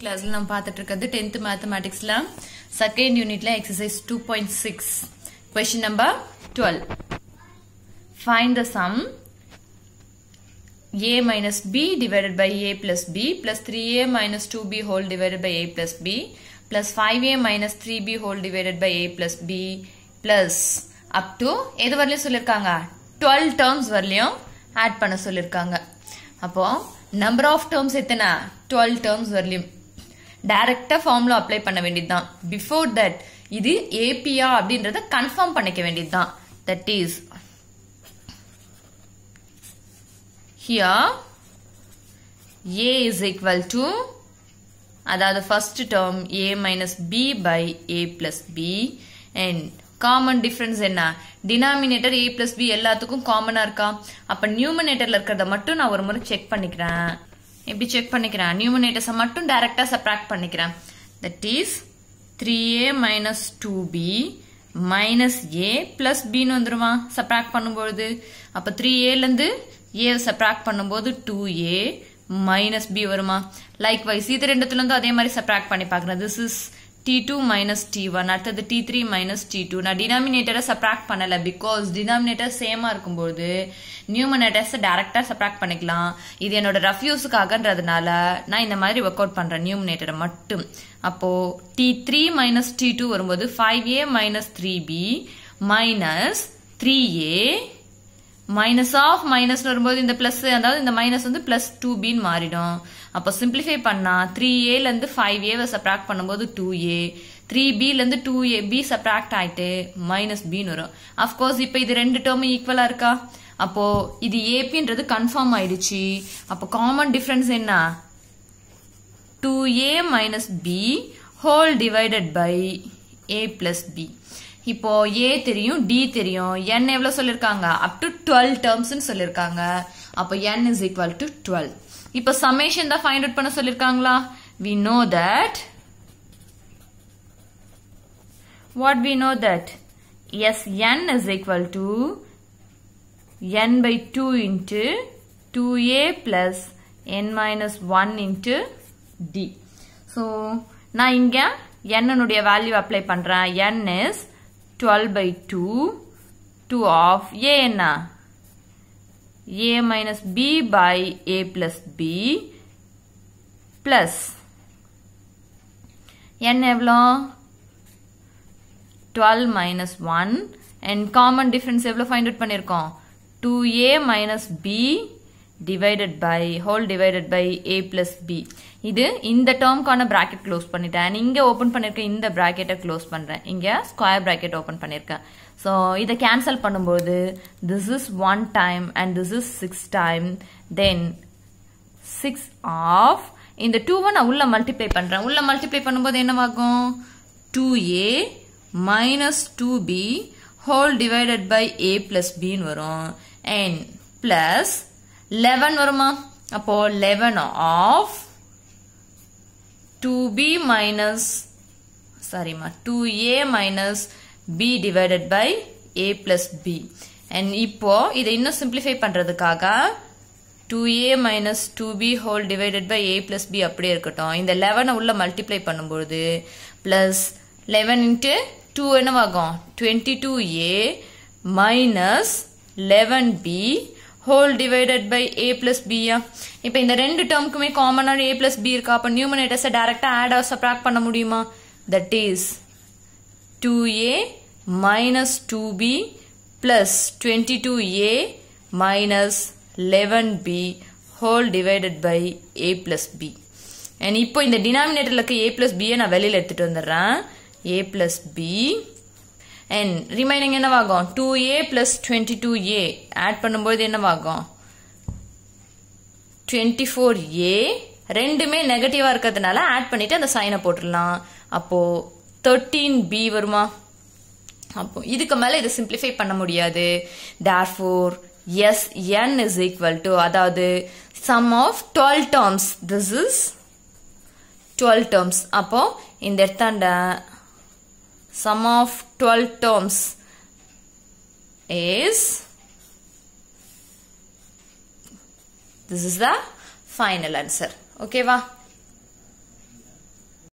கிளாஸில் நம்ம பார்த்துட்டு இருக்கிறது டென்த் மேத்தமேட்டிக்ஸில் செகண்ட் யூனிட்ல exercise two point six question number twelve find the sum A minus B divided by A b B plus three A minus two B whole 2b by A by B plus five A minus three B whole divided by A plus B plus up to எது வரலையும் சொல்லியிருக்காங்க twelve terms வரலையும் add பண்ண சொல்லியிருக்காங்க அப்போ number of terms எத்தனை twelve terms வரலையும் டைரெக்டாக ஃபார்மில் அப்ளை பண்ண வேண்டியது தான் பிஃபோர் தட் இது ஏபிஆ அப்படின்றத கன்ஃபார்ம் பண்ணிக்க வேண்டியது தான் that is here A is equal to அதாவது first term A minus B by A plus B and common difference என்ன டினாமினேட்டர் ஏ பிளஸ் பி எல்லாத்துக்கும் காமனாக இருக்கா அப்போ நியூமினேட்டரில் இருக்கிறத மட்டும் நான் ஒரு முறை செக் பண்ணிக்கிறேன் எப்படி செக் பண்ணிக்கிறேன் நியூமினேட்டர்ஸை மட்டும் டைரெக்டாக சப்ராக்ட் பண்ணிக்கிறேன் that is three A minus two B minus A plus பின்னு வந்துடுவான் சப்ராக்ட் பண்ணும்பொழுது அப்போ த்ரீ ஏலேருந்து ஏ சப்ராக்ட் பண்ணும்போது டூ ஏ மைனஸ் பி வருமா லைக் வைஸ் இது ரெண்டுத்துலேருந்து அதே மாதிரி சப்ராக்ட் பண்ணி பார்க்குறேன் this is t2 minus t1 அடுத்தது t3 minus t2 நான் டினாமினேட்டரை சப்ராக்ட் பண்ணலை பிகாஸ் டினாமினேட்டர் இருக்கும் போது நியூமனேட்டர்ஸை டேரெக்டாக சப்ராக்ட் பண்ணிக்கலாம் இது என்னோட நால நான் இந்த மாதிரி ஒர்க் அவுட் பண்ணுறேன் நியூமினேட்டரை மட்டும் அப்போது T three minus T two வரும்போது five A minus three B minus three A minus of மைனஸ்னு வரும்போது இந்த plus அதாவது இந்த மைனஸ் வந்து ப்ளஸ் 2b மாரிடும் மாறிடும் அப்போ சிம்பிளிஃபை பண்ணால் த்ரீ ஏலேருந்து ஃபைவ் ஏவை சப்ராக்ட் பண்ணும்போது டூ ஏ த்ரீ பிலேருந்து டூ ஏ பி சப்ராக்ட் ஆயிட்டு மைனஸ் பின்னு வரும் அஃப்கோர்ஸ் இப்போ இது ரெண்டு டேர்மும் ஈக்குவலாக இருக்கா அப்போது இது ஏபின்றது கன்ஃபார்ம் ஆயிடுச்சு அப்போ காமன் டிஃபரன்ஸ் என்ன two A minus B whole divided by A plus B இப்போ ஏ தெரியும் டி தெரியும் என் எவ்வளவு சொல்லிருக்காங்க அப் டு டுவெல் டேர்ம்ஸ் சொல்லியிருக்காங்க அப்போ n is equal to twelve இப்போ சமேஷன் தான் ஃபைண்ட் அவுட் பண்ண சொல்லியிருக்காங்களா we know that we know that S n is equal to n by two into two A plus n minus one into D so நான் இங்க என்னுடைய value apply பண்றேன் n is 12 by 2. 2 of A என்ன? A minus B by A plus B plus n எவ்வளோ? 12 minus 1 and common difference எவ்வளோ find out பண்ணிருக்கோம்? 2A minus B plus divided by whole divided by A plus B இது இந்த டேர்ம்க்கான bracket close பண்ணிட்டேன் and இங்கே open பண்ணியிருக்கேன் இந்த ப்ராக்கெட்டை க்ளோஸ் பண்ணுறேன் இங்கே ஸ்கொயர் ப்ராக்கெட் ஓப்பன் பண்ணியிருக்கேன் ஸோ இதை கேன்சல் பண்ணும்போது this is one time and this is six time then six of இந்த டூவை நான் உள்ள மல்டிப்ளை பண்ணுறேன் உள்ள மல்டிப்ளை பண்ணும்போது என்னவாகும் two A minus two B whole divided by A b பின்னு வரும் plus பிளஸ் லெவன் வருமா அப்போ eleven of two B minus சாரிம்மா two A minus B divided by A plus B and இப்போ இதை இன்னும் சிம்பிளிஃபை பண்றதுக்காக two A minus two B whole divided by A plus B அப்படியே இருக்கட்டும் இந்த லெவனை உள்ள மல்டிப்ளை பண்ணும்போது பிளஸ் லெவன் இன்ட்டு டூ என்னவாகும் twenty two A minus eleven B whole divided by A plus பியா இப்போ இந்த ரெண்டு டேர்முக்குமே காமனான ஏ பிளஸ் பி இருக்கா அப்போ நியூமனேட்டர்ஸை டேரெக்டாக ஆட் ஆர் சப்ராக்ட் பண்ண முடியுமா that is two A minus two B plus twenty two A minus eleven B whole divided by A plus B and இப்போ இந்த டினாமினேட்டரில் இருக்க ஏ பிளஸ் பியை நான் வெளியில் எடுத்துகிட்டு வந்துடுறேன் A plus B and remaining என்னவாகும் two A plus twenty two A add பண்ணும்போது என்னவாகும் டுவெண்ட்டி ஃபோர் ஏ ரெண்டுமே நெகட்டிவாக இருக்கிறதுனால ஆட் பண்ணிவிட்டு அந்த சைனை போட்டுடலாம் அப்போது தேர்ட்டீன் பி வருமா அப்போ இதுக்கு மேலே இதை சிம்பிளிஃபை பண்ண முடியாது therefore S n is equal to அதாவது sum of twelve terms this is twelve terms அப்போ இந்த இடத்தாண்ட sum of 12 terms is this is the final answer okay va